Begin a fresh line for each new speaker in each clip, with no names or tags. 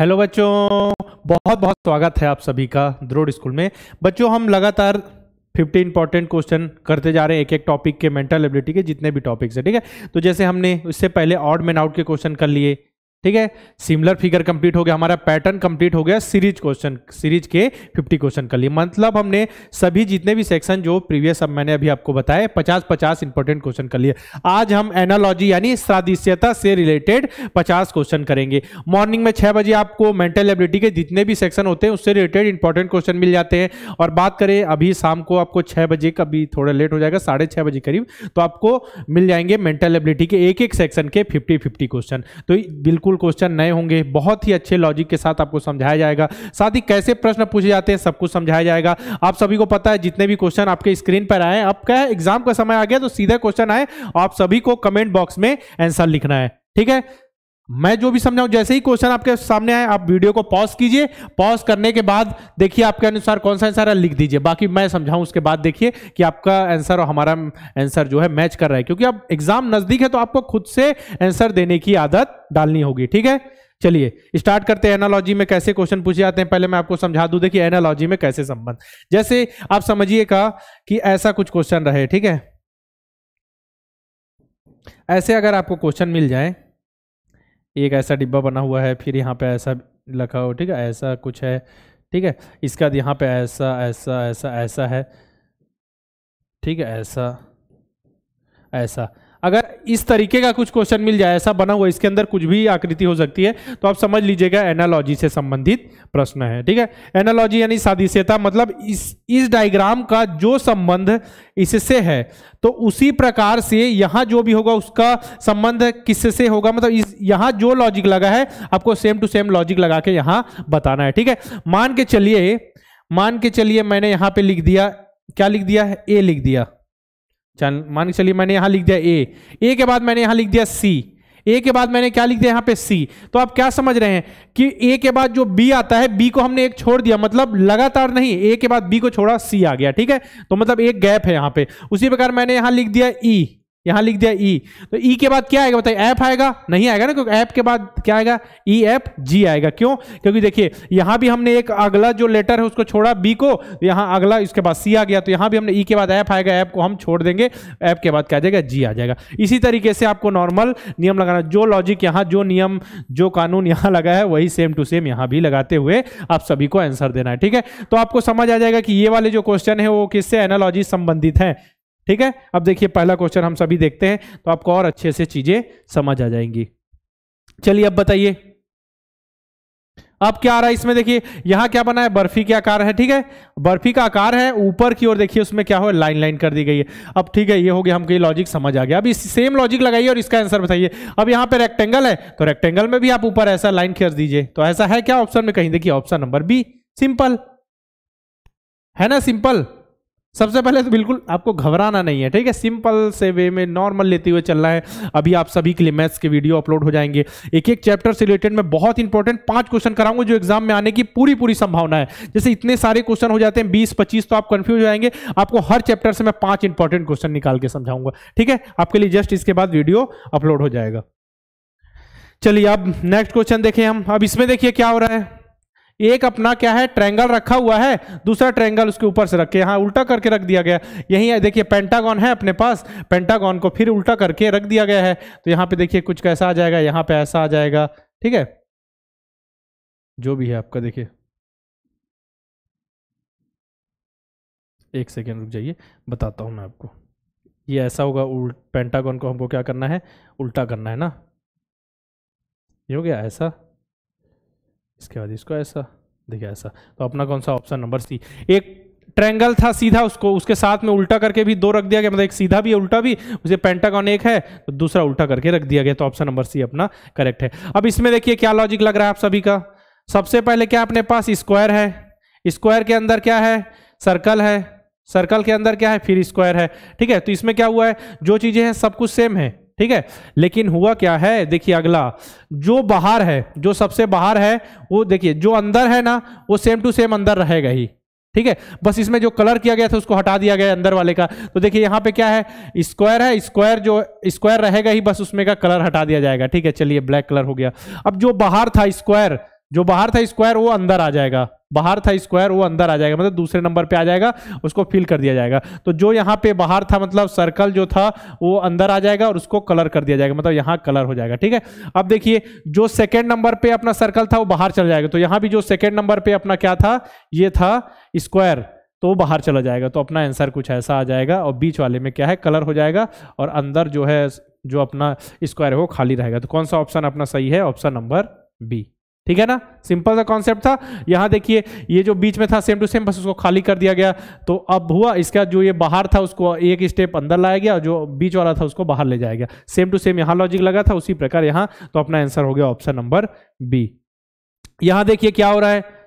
Hello बच्चों बहुत बहुत स्वागत है आप सभी का द्रोड स्कूल में बच्चों हम लगातार 50 इंपॉर्टेंट क्वेश्चन करते जा रहे हैं एक एक टॉपिक के मेंटल एबिलिटी के जितने भी टॉपिक्स हैं ठीक है तो जैसे हमने इससे पहले ऑड मैन आउट के क्वेश्चन कर लिए ठीक है सिमिलर फिगर कंप्लीट हो गया हमारा पैटर्न कंप्लीट हो गया सीरीज क्वेश्चन सीरीज के 50 क्वेश्चन कर लिए मतलब हमने सभी जितने भी सेक्शन जो प्रीवियस अब मैंने अभी आपको बताया 50 50 इंपॉर्टेंट क्वेश्चन कर लिए आज हम एनालॉजी यानी सादिश्यता से रिलेटेड 50 क्वेश्चन करेंगे मॉर्निंग में छह बजे आपको मेंटल एबिलिटी के जितने भी सेक्शन होते हैं उससे रिलेटेड इंपॉर्टेंट क्वेश्चन मिल जाते हैं और बात करें अभी शाम को आपको छह बजे कभी थोड़ा लेट हो जाएगा साढ़े छह बजे करीब तो आपको मिल जाएंगे मेंटल एबिलिटी के एक एक सेक्शन के फिफ्टी फिफ्टी क्वेश्चन तो बिल्कुल बिल्कुल क्वेश्चन नए होंगे बहुत ही अच्छे लॉजिक के साथ आपको समझाया जाएगा साथ ही कैसे प्रश्न पूछे जाते हैं सब कुछ समझाया जाएगा आप सभी को पता है जितने भी क्वेश्चन आपके स्क्रीन पर आए अब क्या एग्जाम का समय आ गया तो सीधा क्वेश्चन आए आप सभी को कमेंट बॉक्स में आंसर लिखना है ठीक है मैं जो भी समझाऊं जैसे ही क्वेश्चन आपके सामने आए आप वीडियो को पॉज कीजिए पॉज करने के बाद देखिए आपके अनुसार कौन सा आंसर है लिख दीजिए बाकी मैं समझाऊं उसके बाद देखिए कि आपका आंसर और हमारा आंसर जो है मैच कर रहा है क्योंकि अब एग्जाम नजदीक है तो आपको खुद से आंसर देने की आदत डालनी होगी ठीक है चलिए स्टार्ट करते हैं एनालॉजी में कैसे क्वेश्चन पूछे जाते हैं पहले मैं आपको समझा दूं देखिए एनालॉजी में कैसे संबंध जैसे आप समझिएगा कि ऐसा कुछ क्वेश्चन रहे ठीक है ऐसे अगर आपको क्वेश्चन मिल जाए एक ऐसा डिब्बा बना हुआ है फिर यहाँ पे ऐसा लिखा हो ठीक है ऐसा कुछ है ठीक है इसके बाद यहाँ पे ऐसा ऐसा ऐसा ऐसा है ठीक है ऐसा ऐसा अगर इस तरीके का कुछ क्वेश्चन मिल जाए ऐसा बना हुआ इसके अंदर कुछ भी आकृति हो सकती है तो आप समझ लीजिएगा एनालॉजी से संबंधित प्रश्न है ठीक है एनालॉजी यानी सादिश्यता मतलब इस इस डायग्राम का जो संबंध इससे है तो उसी प्रकार से यहाँ जो भी होगा उसका संबंध किससे होगा मतलब इस यहाँ जो लॉजिक लगा है आपको सेम टू सेम लॉजिक लगा के यहाँ बताना है ठीक है मान के चलिए मान के चलिए मैंने यहाँ पे लिख दिया क्या लिख दिया है ए लिख दिया चल मान के चलिए मैंने यहाँ लिख दिया ए ए के बाद मैंने यहाँ लिख दिया सी ए के बाद मैंने क्या लिख दिया यहाँ पे सी तो आप क्या समझ रहे हैं कि ए के बाद जो बी आता है बी को हमने एक छोड़ दिया मतलब लगातार नहीं ए के बाद बी को छोड़ा सी आ गया ठीक है तो मतलब एक गैप है यहाँ पे उसी प्रकार मैंने यहाँ लिख दिया ई e. यहां लिख दिया ई e। तो ई e के बाद क्या आएगा बताइए ऐप आएगा नहीं आएगा ना क्योंकि ऐप के बाद क्या आएगा ई एप जी आएगा क्यों क्योंकि देखिए यहां भी हमने एक अगला जो लेटर है उसको छोड़ा बी को यहां अगला इसके बाद सी आ गया तो यहां भी हमने ई e के बाद ऐप आएगा ऐप को हम छोड़ देंगे ऐप के बाद क्या आ जाएगा जी आ जाएगा इसी तरीके से आपको नॉर्मल नियम लगाना जो लॉजिक यहाँ जो नियम जो कानून यहाँ लगा है वही सेम टू सेम यहाँ भी लगाते हुए आप सभी को आंसर देना है ठीक है तो आपको समझ आ जाएगा कि ये वाले जो क्वेश्चन है वो किससे एनालॉजी संबंधित है ठीक है अब देखिए पहला क्वेश्चन हम सभी देखते हैं तो आपको और अच्छे से चीजें समझ आ जाएंगी चलिए अब बताइए अब क्या आ रहा है इसमें देखिए यहां क्या बना है बर्फी के आकार है ठीक है बर्फी का आकार है ऊपर की ओर देखिए उसमें क्या हो लाइन लाइन कर दी गई है अब ठीक है ये हो गया हमको ये लॉजिक समझ आ गया अब इस सेम लॉजिक लगाइए और इसका आंसर बताइए अब यहां पे रेक्टेंगल है तो रेक्टेंगल में भी आप ऊपर ऐसा लाइन खींच दीजिए तो ऐसा है क्या ऑप्शन में कहीं देखिए ऑप्शन नंबर बी सिंपल है ना सिंपल सबसे पहले तो बिल्कुल आपको घबराना नहीं है ठीक है सिंपल से वे में नॉर्मल लेते हुए चलना है अभी आप सभी के लिए मैथ्स के वीडियो अपलोड हो जाएंगे एक एक चैप्टर से रिलेटेड मैं बहुत इंपॉर्टेंट पांच क्वेश्चन कराऊंगा जो एग्जाम में आने की पूरी पूरी संभावना है जैसे इतने सारे क्वेश्चन हो जाते हैं बीस पच्चीस तो आप कंफ्यूज हो जाएंगे आपको हर चैप्टर से मैं पांच इंपॉर्टेंट क्वेश्चन निकाल के समझाऊंगा ठीक है आपके लिए जस्ट इसके बाद वीडियो अपलोड हो जाएगा चलिए अब नेक्स्ट क्वेश्चन देखें हम अब इसमें देखिए क्या हो रहा है एक अपना क्या है ट्रैंगल रखा हुआ है दूसरा ट्रैंगल उसके ऊपर से रखे यहाँ उल्टा करके रख दिया गया यहीं देखिए पेंटागॉन है अपने पास पेंटागॉन को फिर उल्टा करके रख दिया गया है तो यहाँ पे देखिए कुछ कैसा आ जाएगा यहाँ पे ऐसा आ जाएगा ठीक है जो भी है आपका देखिए एक सेकेंड रुक जाइए बताता हूँ मैं आपको ये ऐसा होगा उल्ट पेंटागॉन को हमको क्या करना है उल्टा करना है ना ये हो गया ऐसा इसके बाद इसको ऐसा देखिए ऐसा तो अपना कौन सा ऑप्शन नंबर सी एक ट्रैंगल था सीधा उसको उसके साथ में उल्टा करके भी दो रख दिया गया मतलब एक सीधा भी है उल्टा भी उसे पेंटागॉन एक है तो दूसरा उल्टा करके रख दिया गया तो ऑप्शन नंबर सी अपना करेक्ट है अब इसमें देखिए क्या लॉजिक लग रहा है आप सभी का सबसे पहले क्या अपने पास स्क्वायर है स्क्वायर के अंदर क्या है सर्कल है सर्कल के अंदर क्या है फिर स्क्वायर है ठीक है तो इसमें क्या हुआ है जो चीज़ें हैं सब कुछ सेम है ठीक है लेकिन हुआ क्या है देखिए अगला जो बाहर है जो सबसे बाहर है वो देखिए जो अंदर है ना वो सेम टू सेम अंदर रहेगा ही ठीक है बस इसमें जो कलर किया गया था उसको हटा दिया गया अंदर वाले का तो देखिए यहां पे क्या है स्क्वायर है स्क्वायर जो स्क्वायर रहेगा ही बस उसमें का कलर हटा दिया जाएगा ठीक है चलिए ब्लैक कलर हो गया अब जो बाहर था स्क्वायर जो बाहर था स्क्वायर वो अंदर आ जाएगा बाहर था स्क्वायर वो अंदर आ जाएगा मतलब दूसरे नंबर पे आ जाएगा उसको फिल कर दिया जाएगा तो जो यहाँ पे बाहर था मतलब सर्कल जो था वो अंदर आ जाएगा और उसको कलर कर दिया जाएगा मतलब यहाँ कलर हो जाएगा ठीक है अब देखिए जो सेकेंड नंबर पे अपना सर्कल था वो बाहर चला जाएगा तो यहाँ भी जो सेकेंड नंबर पर अपना क्या था ये था स्क्वायर तो बाहर चला जाएगा तो अपना आंसर कुछ ऐसा आ जाएगा और बीच वाले में क्या है कलर हो जाएगा और अंदर जो है जो अपना स्क्वायर है वो खाली रहेगा तो कौन सा ऑप्शन अपना सही है ऑप्शन नंबर बी ठीक है ना सिंपल सा कॉन्सेप्ट था यहाँ देखिए ये जो बीच में था सेम टू सेम बस उसको खाली कर दिया गया तो अब हुआ इसका जो ये बाहर था उसको एक स्टेप अंदर लाया गया जो बीच वाला था उसको बाहर ले जाया गया सेम टू सेम यहाँ लॉजिक लगा था उसी प्रकार यहाँ तो अपना आंसर हो गया ऑप्शन नंबर बी यहाँ देखिए क्या हो रहा है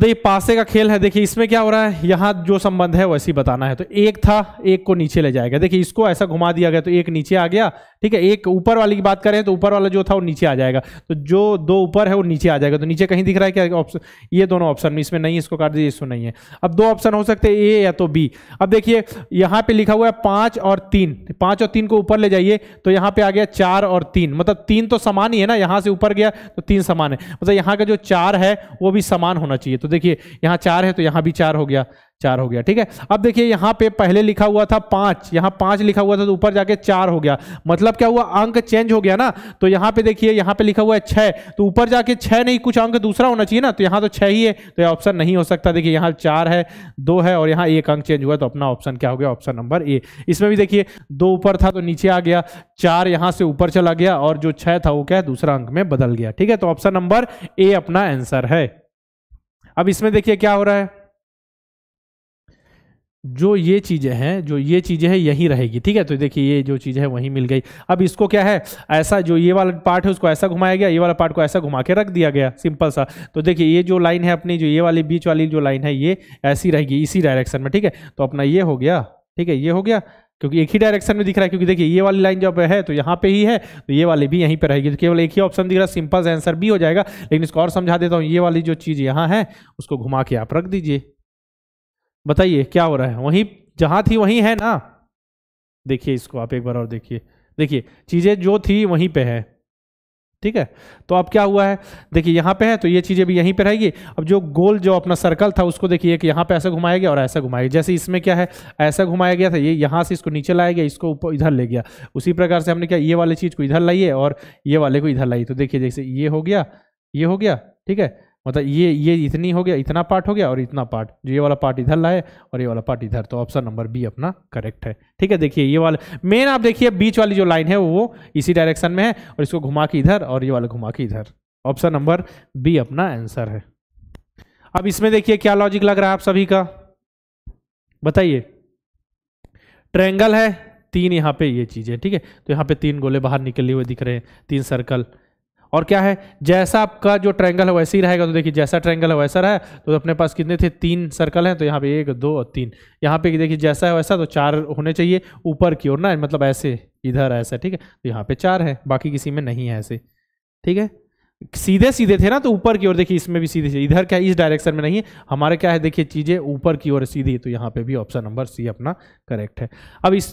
तो ये पासे का खेल है देखिए इसमें क्या हो रहा है यहाँ जो संबंध है वैसे ही बताना है तो एक था एक को नीचे ले जाएगा देखिए इसको ऐसा घुमा दिया गया तो एक नीचे आ गया ठीक है एक ऊपर वाले की बात करें तो ऊपर वाला जो था वो नीचे आ जाएगा तो जो दो ऊपर है वो नीचे आ जाएगा तो नीचे कहीं दिख रहा है क्या ऑप्शन ये दोनों ऑप्शन में इसमें नहीं इसको काट दीजिए इसमें नहीं है अब दो ऑप्शन हो सकते हैं ए या तो बी अब देखिए यहाँ पे लिखा हुआ है पाँच और तीन पाँच और तीन को ऊपर ले जाइए तो यहाँ पे आ गया चार और तीन मतलब तीन तो समान ही है ना यहाँ से ऊपर गया तो तीन समान है मतलब यहाँ का जो चार है वो भी समान होना चाहिए तो देखिए यहाँ चार है तो यहाँ भी चार हो गया चार हो गया ठीक है अब देखिए यहाँ पे पहले लिखा हुआ था पांच यहाँ पांच लिखा हुआ था तो ऊपर जाके चार हो गया मतलब क्या हुआ अंक चेंज हो गया ना तो यहाँ पे देखिए यहाँ पे लिखा हुआ है छः तो ऊपर जाके छः नहीं कुछ अंक दूसरा होना चाहिए ना तो यहाँ तो छः ही है तो ऑप्शन नहीं हो सकता देखिए यहाँ चार है दो है और यहाँ एक अंक चेंज हुआ तो अपना ऑप्शन क्या हो गया ऑप्शन नंबर ए इसमें भी देखिए दो ऊपर था तो नीचे आ गया चार यहाँ से ऊपर चला गया और जो छः था वो क्या है दूसरा अंक में बदल गया ठीक है तो ऑप्शन नंबर ए अपना आंसर है अब इसमें देखिए क्या हो रहा है जो ये चीज़ें हैं जो ये चीज़ें हैं यही रहेगी ठीक है तो देखिए ये जो चीज़ें हैं वहीं मिल गई अब इसको क्या है ऐसा जो ये वाला पार्ट है उसको ऐसा घुमाया गया ये वाला पार्ट को ऐसा घुमा के रख दिया गया सिंपल सा तो देखिए ये जो लाइन है अपनी जो ये वाली बीच वाली जो लाइन है ये ऐसी रहेगी इसी डायरेक्शन में ठीक है तो अपना ये हो गया ठीक है ये हो गया क्योंकि एक ही डायरेक्शन में दिख रहा है क्योंकि देखिए ये वाली लाइन जब है तो यहाँ पे ही है तो ये वाली भी यहीं पे रहेगी तो केवल एक ही ऑप्शन दिख रहा है सिंपल आंसर भी हो जाएगा लेकिन इसको और समझा देता हूँ ये वाली जो चीज़ यहाँ है उसको घुमा के आप रख दीजिए बताइए क्या हो रहा है वहीं जहां थी वहीं है ना देखिए इसको आप एक बार और देखिए देखिए चीजें जो थी वहीं पे है ठीक है तो अब क्या हुआ है देखिए यहाँ पे है तो ये चीज़ें भी यहीं पे रहेगी अब जो गोल जो अपना सर्कल था उसको देखिए कि यहाँ पे ऐसा घुमाया गया और ऐसा घुमाया गया जैसे इसमें क्या है ऐसा घुमाया गया था ये यहाँ से इसको नीचे लाया गया इसको ऊपर इधर ले गया उसी प्रकार से हमने क्या ये वाले चीज़ को इधर लाइए और ये वाले को इधर लाइए तो देखिए जैसे ये हो गया ये हो गया ठीक है मतलब ये ये इतनी हो गया इतना पार्ट हो गया और इतना पार्ट जो ये वाला पार्ट इधर लाए और ये वाला पार्ट इधर तो ऑप्शन नंबर बी अपना करेक्ट है ठीक है देखिए ये वाला मेन आप देखिए बीच वाली जो लाइन है वो इसी डायरेक्शन में है और इसको घुमा के इधर और ये वाला घुमा के इधर ऑप्शन नंबर बी अपना आंसर है अब इसमें देखिए क्या लॉजिक लग रहा है आप सभी का बताइए ट्रैंगल है तीन यहाँ पे ये चीज़ें ठीक है तो यहाँ पे तीन गोले बाहर निकले हुए दिख रहे हैं तीन सर्कल और क्या है जैसा आपका जो ट्रैंगल है वैसे ही रहेगा तो देखिए जैसा ट्रैंगल है वैसा रहा तो अपने पास कितने थे तीन सर्कल हैं तो यहाँ पे एक दो और तीन यहाँ पे देखिए जैसा है वैसा तो चार होने चाहिए ऊपर की ओर ना मतलब ऐसे इधर ऐसा ठीक है तो यहाँ पे चार है बाकी किसी में नहीं है ऐसे ठीक है सीधे सीधे थे ना तो ऊपर की ओर देखिए इसमें भी सीधे इधर क्या इस डायरेक्शन में नहीं है हमारे क्या है देखिए चीज़ें ऊपर की ओर सीधी तो यहाँ पे भी ऑप्शन नंबर सी अपना करेक्ट है अब इस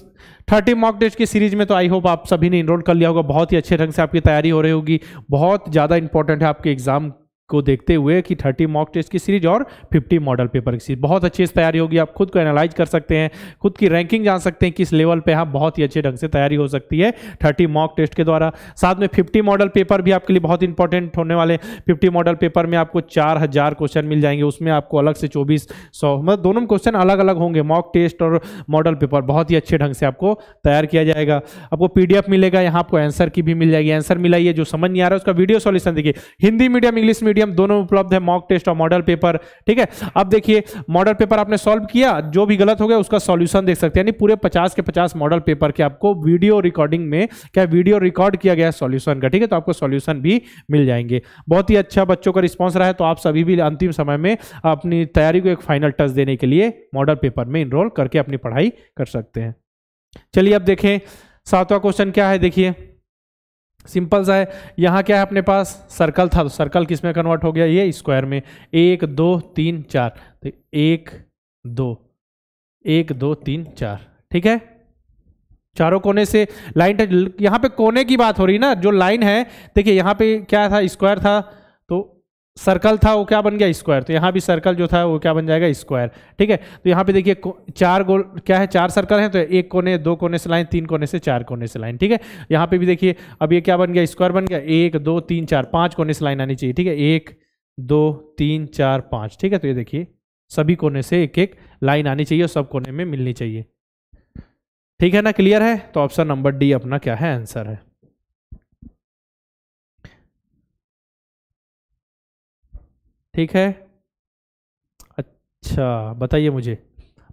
थर्टी मॉक टेस्ट की सीरीज में तो आई होप आप सभी ने इनरोल कर लिया होगा बहुत ही अच्छे ढंग से आपकी तैयारी हो रही होगी बहुत ज़्यादा इंपॉर्टेंट है आपके एग्जाम को देखते हुए कि 30 मॉक टेस्ट की सीरीज और 50 मॉडल पेपर की सीरीज बहुत अच्छे से तैयारी होगी आप खुद को एनालाइज कर सकते हैं खुद की रैंकिंग जान सकते हैं किस लेवल पे आप हाँ, बहुत ही अच्छे ढंग से तैयारी हो सकती है 30 मॉक टेस्ट के द्वारा साथ में 50 मॉडल पेपर भी आपके लिए बहुत इंपॉर्टेंट होने वाले फिफ्टी मॉडल पेपर में आपको चार क्वेश्चन मिल जाएंगे उसमें आपको अलग से चौबीस सौ मतलब दोनों क्वेश्चन अलग अलग होंगे मॉक टेस्ट और मॉडल पेपर बहुत ही अच्छे ढंग से आपको तैयार किया जाएगा आपको पी मिलेगा यहाँ आपको आंसर की भी मिल जाएगी आंसर मिलाइए जो समझ नहीं आ रहा है उसका वीडियो सोल्यूशन देखिए Hindi medium English medium medium दोनों उपलब्ध है मॉक टेस्ट और मॉडल पेपर ठीक है अब देखिए मॉडल पेपर आपने सॉल्व किया जो भी गलत हो गया उसका सॉल्यूशन देख सकते हैं यानी पूरे पचास के पचास मॉडल पेपर के आपको वीडियो रिकॉर्डिंग में क्या वीडियो रिकॉर्ड किया गया है सॉल्यूशन का ठीक है तो आपको सोल्यूशन भी मिल जाएंगे बहुत ही अच्छा बच्चों का रिस्पॉन्स रहा है तो आप सभी भी अंतिम समय में अपनी तैयारी को एक फाइनल टच देने के लिए मॉडल पेपर में इनरोल करके अपनी पढ़ाई कर सकते हैं चलिए अब देखें सातवां क्वेश्चन क्या है देखिए सिंपल सा है यहाँ क्या है अपने पास सर्कल था तो सर्कल किस में कन्वर्ट हो गया ये स्क्वायर में एक दो तीन चार तो एक दो एक दो तीन चार ठीक है चारों कोने से लाइन टच यहाँ पे कोने की बात हो रही ना जो लाइन है देखिए यहाँ पे क्या था स्क्वायर था सर्कल था वो क्या बन गया स्क्वायर तो यहाँ भी सर्कल जो था वो क्या बन जाएगा स्क्वायर ठीक है तो यहाँ पे देखिए चार गोल क्या है चार सर्कल है तो एक कोने दो कोने से लाइन तीन कोने से चार कोने से लाइन ठीक है यहाँ पे भी देखिए अब ये क्या बन गया स्क्वायर बन गया एक दो तीन चार पाँच कोने से लाइन आनी चाहिए ठीक है एक दो तीन चार पाँच ठीक है तो ये देखिए सभी कोने से एक एक लाइन आनी चाहिए और सब कोने में मिलनी चाहिए ठीक है ना क्लियर है तो ऑप्शन नंबर डी अपना क्या है आंसर है ठीक है अच्छा बताइए मुझे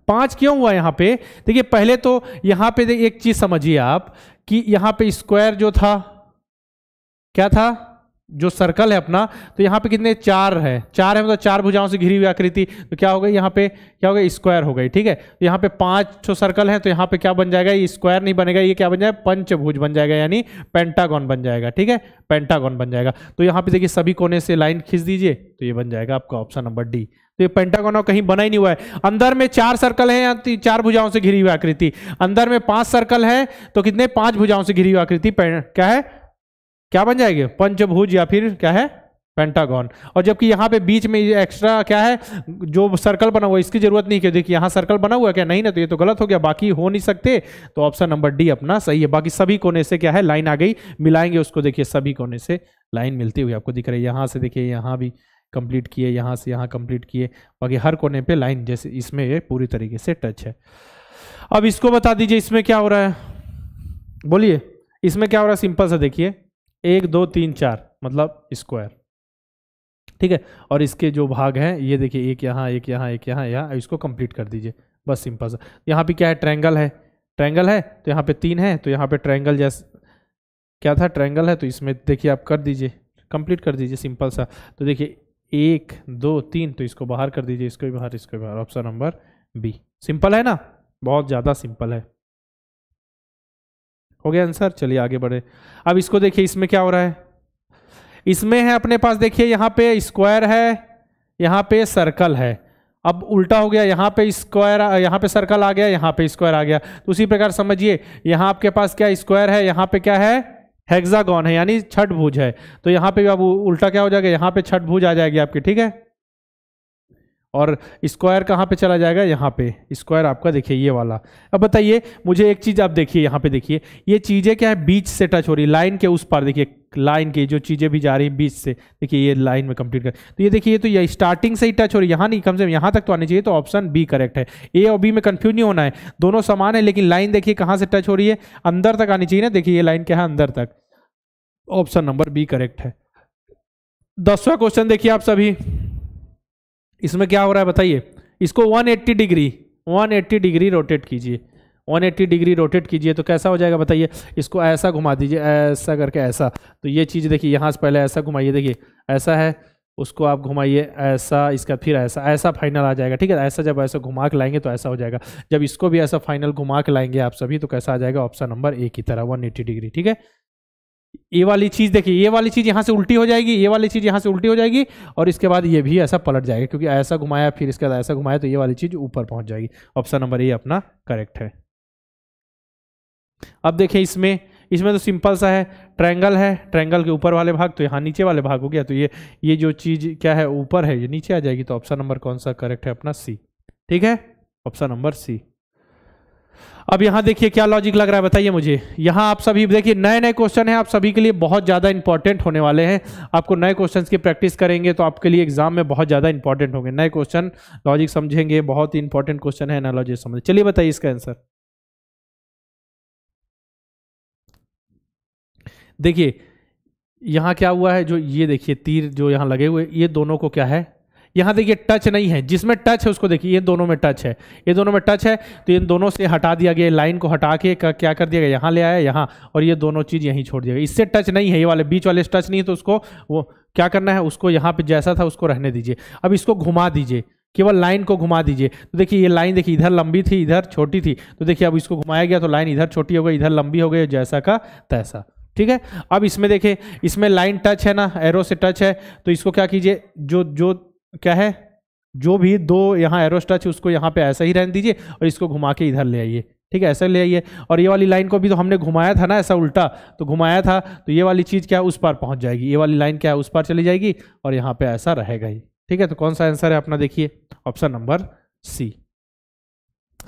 पांच क्यों हुआ यहां पे देखिए पहले तो यहां पे एक चीज समझिए आप कि यहां पे स्क्वायर जो था क्या था जो सर्कल है अपना तो यहाँ पे कितने चार है चार है मतलब चार भुजाओं से घिरी हुई आकृति तो क्या हो गई यहाँ पे क्या हो गया स्क्वायर हो गई ठीक है तो यहाँ पे पांच छो सर्कल है तो यहाँ पे क्या बन जाएगा ये स्क्वायर नहीं बनेगा ये क्या बन जाएगा पंचभुज बन जाएगा यानी पेंटागॉन बन जाएगा ठीक है पेंटागॉन बन जाएगा तो यहाँ पे देखिए सभी कोने से लाइन खींच दीजिए तो ये बन जाएगा आपका ऑप्शन नंबर डी तो ये पेंटागोन कहीं बना ही नहीं हुआ है अंदर में चार सर्कल है चार भुजाओं से घिरी हुई आकृति अंदर में पांच सर्कल है तो कितने पांच भुजाओं से घिरी हुई आकृति क्या है क्या बन जाएगी पंचभुज या फिर क्या है पेंटागॉन और जबकि यहाँ पे बीच में ये एक्स्ट्रा क्या है जो सर्कल बना हुआ है इसकी जरूरत नहीं कि देखिए यहाँ सर्कल बना हुआ है क्या नहीं ना तो ये तो गलत हो गया बाकी हो नहीं सकते तो ऑप्शन नंबर डी अपना सही है बाकी सभी कोने से क्या है लाइन आ गई मिलाएंगे उसको देखिए सभी कोने से लाइन मिलती हुई आपको दिख रही है यहाँ से देखिए यहाँ भी कंप्लीट किए यहाँ से यहाँ कंप्लीट किए बाकी हर कोने पर लाइन जैसे इसमें ये पूरी तरीके से टच है अब इसको बता दीजिए इसमें क्या हो रहा है बोलिए इसमें क्या हो रहा है सिंपल सा देखिए एक दो तीन चार मतलब स्क्वायर ठीक है और इसके जो भाग हैं ये देखिए एक यहाँ एक यहाँ एक यहाँ यहाँ इसको कंप्लीट कर दीजिए बस सिंपल सा यहाँ पे क्या है ट्रैंगल है ट्रैंगल है तो यहाँ पे तीन है तो यहाँ पे ट्रैंगल जैसे क्या था ट्रैंगल है तो इसमें देखिए आप कर दीजिए कंप्लीट कर दीजिए सिंपल सा तो देखिए एक दो तीन तो इसको बाहर कर दीजिए इसको भी बाहर इसको भी बाहर ऑप्शन नंबर बी सिंपल है ना बहुत ज़्यादा सिंपल है हो गया आंसर चलिए आगे बढ़े अब इसको देखिए इसमें क्या हो रहा है इसमें है अपने पास देखिए यहाँ पे स्क्वायर है यहाँ पे सर्कल है अब उल्टा हो गया यहाँ पे स्क्वायर यहाँ पे सर्कल आ गया यहाँ पे स्क्वायर आ गया तो उसी प्रकार समझिए यहाँ आपके पास क्या स्क्वायर है यहाँ पे क्या है हेक्सागोन है यानी छठ भुज है तो यहाँ पे अब उल्टा क्या हो जाएगा यहाँ पे छठ भुज आ जाएगी आपकी ठीक है और स्क्वायर कहाँ पे चला जाएगा यहाँ पे स्क्वायर आपका देखिए ये वाला अब बताइए मुझे एक चीज़ आप देखिए यहाँ पे देखिए ये चीज़ें क्या है बीच से टच हो रही लाइन के उस पार देखिए लाइन की जो चीज़ें भी जा रही हैं बीच से देखिए ये लाइन में कंप्लीट कर तो ये देखिए तो ये स्टार्टिंग से ही टच हो रही है यहाँ नहीं कम से कम यहाँ तक तो आनी चाहिए तो ऑप्शन बी करेक्ट है ए और बी में कन्फ्यूज नहीं होना है दोनों समान है लेकिन लाइन देखिए कहाँ से टच हो रही है अंदर तक आनी चाहिए ना देखिए ये लाइन क्या है अंदर तक ऑप्शन नंबर बी करेक्ट है दसवा क्वेश्चन देखिए आप सभी इसमें क्या हो रहा है बताइए इसको 180 डिग्री 180 डिग्री रोटेट कीजिए 180 डिग्री रोटेट कीजिए तो कैसा हो जाएगा बताइए इसको ऐसा घुमा दीजिए ऐसा करके ऐसा तो ये चीज़ देखिए यहाँ से पहले ऐसा घुमाइए देखिए ऐसा है उसको आप घुमाइए ऐसा इसका फिर ऐसा ऐसा फाइनल आ जाएगा ठीक है ऐसा जब ऐसा घुमा के लाएंगे तो ऐसा हो जाएगा जब इसको भी ऐसा फाइनल घुमा के लाएंगे आप सभी तो कैसा आ जाएगा ऑप्शन नंबर ए की तरह 180 डिग्री ठीक है ये वाली चीज़ देखिए ये वाली चीज़ यहाँ से उल्टी हो जाएगी ये वाली चीज़ यहाँ से उल्टी हो जाएगी और इसके बाद ये भी ऐसा पलट जाएगा क्योंकि ऐसा घुमाया फिर इसके बाद ऐसा घुमाया तो ये वाली चीज़ ऊपर पहुंच जाएगी ऑप्शन नंबर ए अपना करेक्ट है अब देखिए इसमें इसमें तो सिंपल सा है ट्रायंगल है ट्रायंगल के ऊपर वाले भाग तो यहाँ नीचे वाले भाग हो गया तो ये ये जो चीज़ क्या है ऊपर है ये नीचे आ जाएगी तो ऑप्शन नंबर कौन सा करेक्ट है अपना सी ठीक है ऑप्शन नंबर सी अब यहां देखिए क्या लॉजिक लग रहा है बताइए मुझे यहाँ आप सभी देखिए नए नए क्वेश्चन हैं आप सभी के लिए बहुत ज़्यादा इंपॉर्टेंट होने वाले हैं आपको नए क्वेश्चंस की प्रैक्टिस करेंगे तो आपके लिए एग्जाम में बहुत ज़्यादा इंपॉर्टेंट होंगे नए क्वेश्चन लॉजिक समझेंगे बहुत ही इंपॉर्टेंट क्वेश्चन है एनालॉजी समझ चलिए बताइए इसका आंसर देखिए यहां क्या हुआ है जो ये देखिए तीर जो यहां लगे हुए ये दोनों को क्या है यहाँ देखिए टच नहीं है जिसमें टच है उसको देखिए ये दोनों में टच है ये दोनों में टच है तो इन दोनों से हटा दिया गया लाइन को हटा के क्या कर दिया गया यहाँ ले आया यहाँ और ये दोनों चीज़ यहीं छोड़ दिया गया इससे टच नहीं है ये वाले बीच वाले टच नहीं है तो उसको वो क्या करना है उसको यहाँ पर जैसा था उसको रहने दीजिए अब इसको घुमा दीजिए केवल लाइन को घुमा दीजिए तो देखिए ये लाइन देखिए इधर लंबी थी इधर छोटी थी तो देखिए अब इसको घुमाया गया तो लाइन इधर छोटी हो गई इधर लंबी हो गई जैसा का तैसा ठीक है अब इसमें देखिए इसमें लाइन टच है ना एरो से टच है तो इसको क्या कीजिए जो जो क्या है जो भी दो यहाँ एरोस्टच उसको यहाँ पे ऐसा ही रहने दीजिए और इसको घुमा के इधर ले आइए ठीक है ऐसा ले आइए और ये वाली लाइन को भी तो हमने घुमाया था ना ऐसा उल्टा तो घुमाया था तो ये वाली चीज़ क्या है उस पार पहुँच जाएगी ये वाली लाइन क्या है उस पार चली जाएगी और यहाँ पर ऐसा रहेगा ही ठीक है तो कौन सा आंसर है अपना देखिए ऑप्शन नंबर सी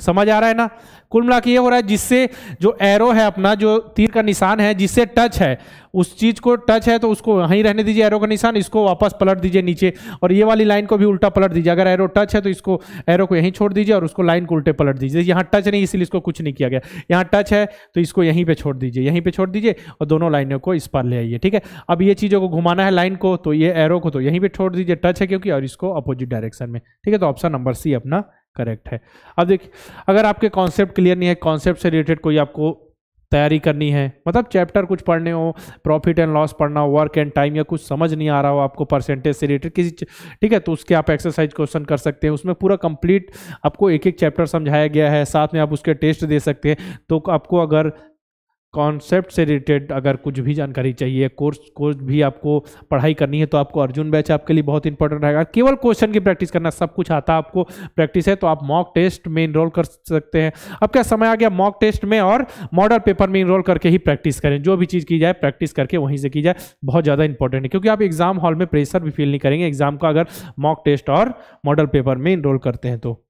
समझ आ रहा है ना कुल मिला के ये हो रहा है जिससे जो एरो है अपना जो तीर का निशान है जिससे टच है उस चीज़ को टच है तो उसको वहीं रहने दीजिए एरो का निशान इसको वापस पलट दीजिए नीचे और ये वाली लाइन को भी उल्टा पलट दीजिए अगर एरो टच है तो इसको एरो को यहीं छोड़ दीजिए और उसको लाइन को उल्टे पलट दीजिए यहाँ टच नहीं इसलिए इसको कुछ नहीं किया गया यहाँ टच है तो इसको यहीं पर छोड़ दीजिए यहीं पर छोड़ दीजिए और दोनों लाइनों को इस पर ले आइए ठीक है अब ये चीज़ों को घुमाना है लाइन को तो ये एरो को तो यहीं पर छोड़ दीजिए टच है क्योंकि और इसको अपोजिट डायरेक्शन में ठीक है तो ऑप्शन नंबर सी अपना करेक्ट है अब देखिए अगर आपके कॉन्सेप्ट क्लियर नहीं है कॉन्सेप्ट से रिलेटेड कोई आपको तैयारी करनी है मतलब चैप्टर कुछ पढ़ने हो प्रॉफिट एंड लॉस पढ़ना हो वर्क एंड टाइम या कुछ समझ नहीं आ रहा हो आपको परसेंटेज से रिलेटेड किसी ठीक है तो उसके आप एक्सरसाइज क्वेश्चन कर सकते हैं उसमें पूरा कंप्लीट आपको एक एक चैप्टर समझाया गया है साथ में आप उसके टेस्ट दे सकते हैं तो आपको अगर कॉन्सेप्ट से रिलेटेड अगर कुछ भी जानकारी चाहिए कोर्स कोर्स भी आपको पढ़ाई करनी है तो आपको अर्जुन बैच आपके लिए बहुत इंपॉर्टेंट रहेगा केवल क्वेश्चन की प्रैक्टिस करना सब कुछ आता आपको प्रैक्टिस है तो आप मॉक टेस्ट में इनरोल कर सकते हैं अब क्या समय आ गया मॉक टेस्ट में और मॉडल पेपर में इनरोल करके ही प्रैक्टिस करें जो भी चीज़ की जाए प्रैक्टिस करके वहीं से की जाए बहुत ज़्यादा इंपॉर्टेंट है क्योंकि आप एग्जाम हॉल में प्रेशर भी फील नहीं करेंगे एग्जाम का अगर मॉक टेस्ट और मॉडल पेपर में इनरोल करते हैं तो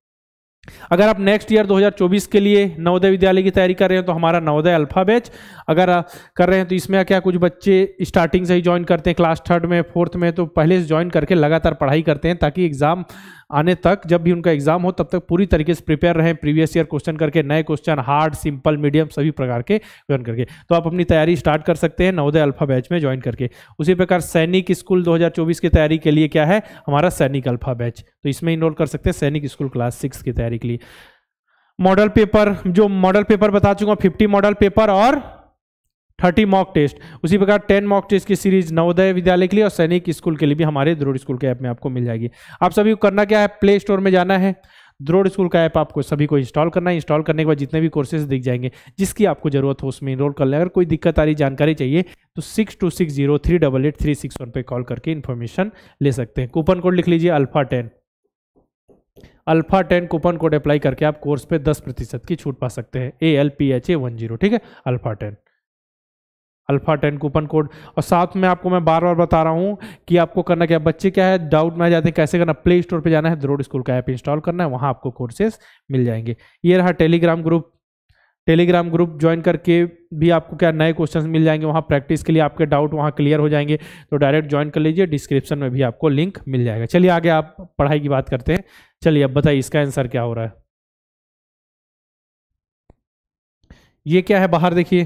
अगर आप नेक्स्ट ईयर 2024 के लिए नवोदय विद्यालय की तैयारी कर रहे हैं तो हमारा नवोदय अल्फा बैच अगर कर रहे हैं तो इसमें क्या कुछ बच्चे स्टार्टिंग से ही ज्वाइन करते हैं क्लास थर्ड में फोर्थ में तो पहले से ज्वाइन करके लगातार पढ़ाई करते हैं ताकि एग्ज़ाम आने तक जब भी उनका एग्ज़ाम हो तब तक पूरी तरीके से प्रिपेयर रहें प्रीवियस ईयर क्वेश्चन करके नए क्वेश्चन हार्ड सिंपल मीडियम सभी प्रकार के ज्वाइन करके तो आप अपनी तैयारी स्टार्ट कर सकते हैं नवोदय अल्फा बैच में ज्वाइन करके उसी प्रकार सैनिक स्कूल 2024 की तैयारी के लिए क्या है हमारा सैनिक अल्फा बैच तो इसमें इनरोल कर सकते हैं सैनिक स्कूल क्लास सिक्स की तैयारी डायरेक्टली मॉडल पेपर जो मॉडल पेपर बता चुका हूँ फिफ्टी मॉडल पेपर और थर्टी मॉक टेस्ट उसी प्रकार टेन मॉक टेस्ट की सीरीज नवोदय विद्यालय के लिए और सैनिक स्कूल के लिए भी हमारे द्रोड स्कूल के ऐप में आपको मिल जाएगी आप सभी को करना क्या है प्ले स्टोर में जाना है द्रोड स्कूल का ऐप आपको सभी को इंस्टॉल करना है इंस्टॉल करने के बाद जितने भी कोर्सेज दिख जाएंगे जिसकी आपको जरूरत हो उसमें इनरोल कर लें अगर कोई दिक्कत आ रही जानकारी चाहिए तो six two six zero three double eight three six one पर कॉल करके इन्फॉर्मेशन ले सकते हैं कूपन कोड लिख लीजिए alpha ten alpha ten coupon code apply करके आप कोर्स पे दस प्रतिशत की छूट पा सकते हैं A L P H A one zero ठीक है alpha ten alpha ten coupon code और साथ में आपको मैं बार बार बता रहा हूँ कि आपको करना क्या बच्चे क्या है डाउट में आ जाते हैं कैसे करना प्ले स्टोर पर जाना है द्रोड स्कूल का ऐप इंस्टॉल करना है वहाँ आपको कोर्सेज मिल जाएंगे ये रहा Telegram group Telegram group join करके भी आपको क्या नए क्वेश्चन मिल जाएंगे वहाँ प्रैक्टिस के लिए आपके डाउट वहाँ क्लियर हो जाएंगे तो डायरेक्ट ज्वाइन कर लीजिए डिस्क्रिप्शन में भी आपको लिंक मिल जाएगा चलिए आगे आप पढ़ाई की बात करते हैं चलिए अब बताइए इसका आंसर क्या हो रहा है ये क्या है बाहर देखिए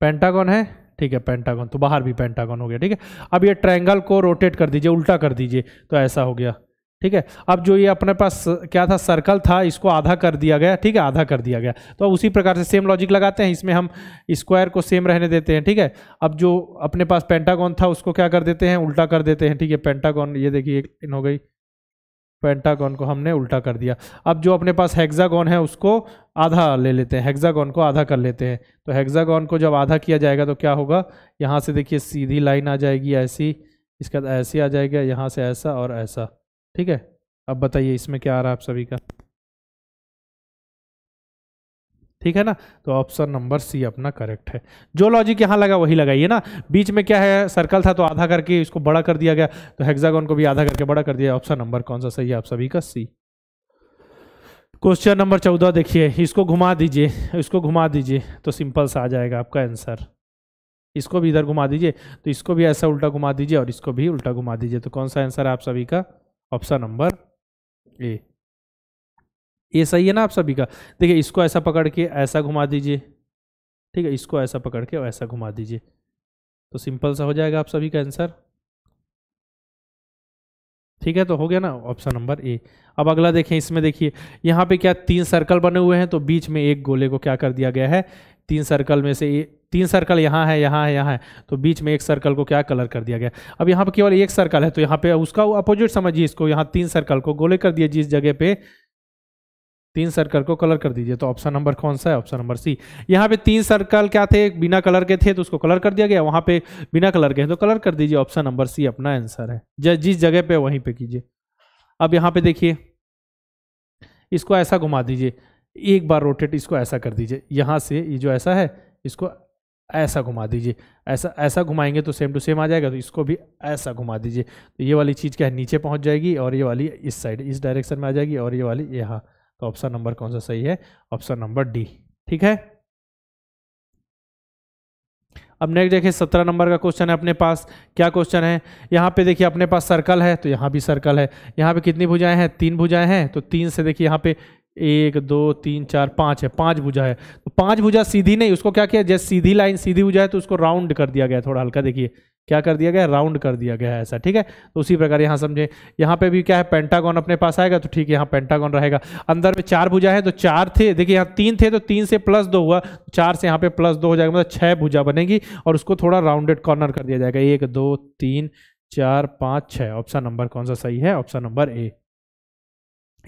पेंटागॉन है ठीक है पेंटागॉन तो बाहर भी पेंटागॉन हो गया ठीक है अब ये ट्रायंगल को रोटेट कर दीजिए उल्टा कर दीजिए तो ऐसा हो गया ठीक है अब जो ये अपने पास क्या था सर्कल था इसको आधा कर दिया गया ठीक है आधा कर दिया गया तो अब उसी प्रकार से सेम लॉजिक लगाते हैं इसमें हम स्क्वायर को सेम रहने देते हैं ठीक है अब जो अपने पास पेंटागॉन था उसको क्या कर देते हैं उल्टा कर देते हैं ठीक है पेंटागॉन ये देखिए एक हो गई पेंटागॉन को हमने उल्टा कर दिया अब जो अपने पास हेक्सागॉन है उसको आधा ले लेते हैं हेक्सागॉन को आधा कर लेते हैं तो हेक्सागॉन को जब आधा किया जाएगा तो क्या होगा यहाँ से देखिए सीधी लाइन आ जाएगी ऐसी इसका ऐसी आ जाएगा यहाँ से ऐसा और ऐसा ठीक है अब बताइए इसमें क्या आ रहा है आप सभी का ठीक है ना तो ऑप्शन नंबर सी अपना करेक्ट है जो लॉजिक यहां लगा वही लगाइए ना बीच में क्या है सर्कल था तो आधा करके इसको बड़ा कर दिया गया तो हेक्सागोन को भी आधा करके बड़ा कर दिया ऑप्शन नंबर कौन सा सही है आप सभी का सी क्वेश्चन नंबर चौदह देखिए इसको घुमा दीजिए इसको घुमा दीजिए तो सिंपल सा आ जाएगा आपका आंसर इसको भी इधर घुमा दीजिए तो इसको भी ऐसा उल्टा घुमा दीजिए और इसको भी उल्टा घुमा दीजिए तो कौन सा आंसर है आप सभी का ऑप्शन नंबर ए ये सही है ना आप सभी का देखिए इसको ऐसा पकड़ के ऐसा घुमा दीजिए ठीक है इसको ऐसा पकड़ के ऐसा घुमा दीजिए तो सिंपल सा हो जाएगा आप सभी का आंसर ठीक है तो हो गया ना ऑप्शन नंबर ए अब अगला देखें इसमें देखिए यहाँ पे क्या तीन सर्कल बने हुए हैं तो बीच में एक गोले को क्या कर दिया गया है तीन सर्कल में से तीन सर्कल यहाँ है यहाँ है यहाँ है तो बीच में एक सर्कल को क्या कलर कर दिया गया अब यहाँ पे केवल एक सर्कल है तो यहाँ पे उसका अपोजिट समझिए इसको यहाँ तीन सर्कल को गोले कर दिया जिस जगह पे तीन सर्कल को कलर कर दीजिए तो ऑप्शन नंबर कौन सा है ऑप्शन नंबर सी यहाँ पे तीन सर्कल क्या थे बिना कलर के थे तो उसको कलर कर दिया गया वहाँ पे बिना कलर के हैं तो कलर कर दीजिए ऑप्शन नंबर सी अपना आंसर है जिस जगह पे वहीं पे कीजिए अब यहाँ पे देखिए इसको ऐसा घुमा दीजिए एक बार रोटेट इसको ऐसा कर दीजिए यहाँ से ये जो ऐसा है इसको ऐसा घुमा दीजिए ऐसा ऐसा घुमाएंगे तो सेम टू सेम आ जाएगा तो इसको भी ऐसा घुमा दीजिए तो ये वाली चीज़ क्या है नीचे पहुँच जाएगी और ये वाली इस साइड इस डायरेक्शन में आ जाएगी और ये वाली यहाँ ऑप्शन तो नंबर कौन सा सही है ऑप्शन नंबर डी ठीक है अब नेक्स्ट देखिए सत्रह नंबर का क्वेश्चन है अपने पास क्या क्वेश्चन है यहाँ पे देखिए अपने पास सर्कल है तो यहाँ भी सर्कल है यहाँ पे कितनी भुजाएं हैं तीन भुजाएं हैं तो तीन से देखिए यहाँ पे एक दो तीन चार पाँच है पांच भुजा है तो पांच भुजा सीधी नहीं उसको क्या किया जैसे सीधी लाइन सीधी भुजा है तो उसको राउंड कर दिया गया थोड़ा हल्का देखिए क्या कर दिया गया राउंड कर दिया गया है ऐसा ठीक है तो उसी प्रकार यहाँ समझें यहाँ पे भी क्या है पेंटागॉन अपने पास आएगा तो ठीक है यहाँ पेंटागॉन रहेगा अंदर में चार भुजा है तो चार थे देखिए यहाँ तीन थे तो तीन से प्लस दो हुआ चार से यहाँ पे प्लस दो हो जाएगा मतलब छः भुजा बनेगी और उसको थोड़ा राउंडेड कॉर्नर कर दिया जाएगा एक दो तीन चार पाँच छः ऑप्शन नंबर कौन सा सही है ऑप्शन नंबर ए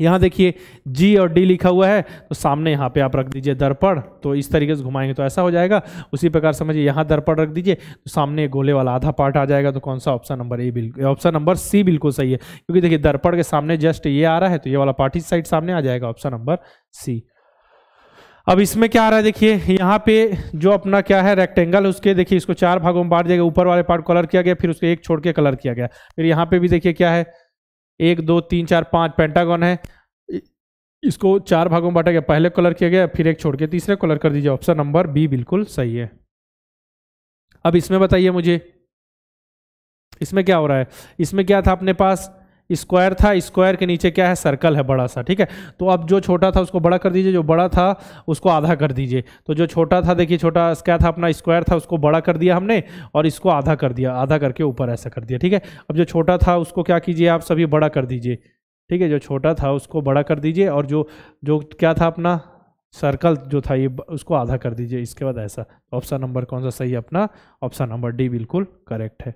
यहाँ देखिए जी और डी लिखा हुआ है तो सामने यहाँ पे आप रख दीजिए दर्पण तो इस तरीके से घुमाएंगे तो ऐसा हो जाएगा उसी प्रकार समझिए यहाँ दर्पण रख दीजिए तो सामने गोले वाला आधा पार्ट आ जाएगा तो कौन सा ऑप्शन नंबर ए बिल्कुल ऑप्शन नंबर सी बिल्कुल सही है क्योंकि देखिए दर्पण के सामने जस्ट ये आ रहा है तो ये वाला पार्ट इस साइड सामने आ जाएगा ऑप्शन नंबर सी अब इसमें क्या आ रहा है देखिए यहाँ पे जो अपना क्या है रेक्टेंगल उसके देखिए इसको चार भागों में बांट दिया गया ऊपर वाले पार्ट कलर किया गया फिर उसके एक छोड़ के कलर किया गया फिर यहाँ पे भी देखिए क्या है एक दो तीन चार पाँच पेंटागन है इसको चार भागों में बांटा गया पहले कलर किया गया फिर एक छोड़ के तीसरे कलर कर दीजिए ऑप्शन नंबर बी बिल्कुल सही है अब इसमें बताइए मुझे इसमें क्या हो रहा है इसमें क्या था अपने पास स्क्वायर था स्क्वायर के नीचे क्या है सर्कल है बड़ा सा ठीक है तो अब जो छोटा था उसको बड़ा कर दीजिए जो बड़ा था उसको आधा कर दीजिए तो जो छोटा था देखिए छोटा क्या था अपना स्क्वायर था उसको बड़ा कर दिया हमने और इसको आधा कर दिया आधा करके ऊपर ऐसा कर दिया ठीक है अब जो छोटा था उसको क्या कीजिए आप सभी बड़ा कर दीजिए ठीक है जो छोटा था उसको बड़ा कर दीजिए और जो जो क्या था अपना सर्कल जो था ये उसको आधा कर दीजिए इसके बाद ऐसा ऑप्शन नंबर कौन सा सही है अपना ऑप्शन नंबर डी बिल्कुल करेक्ट है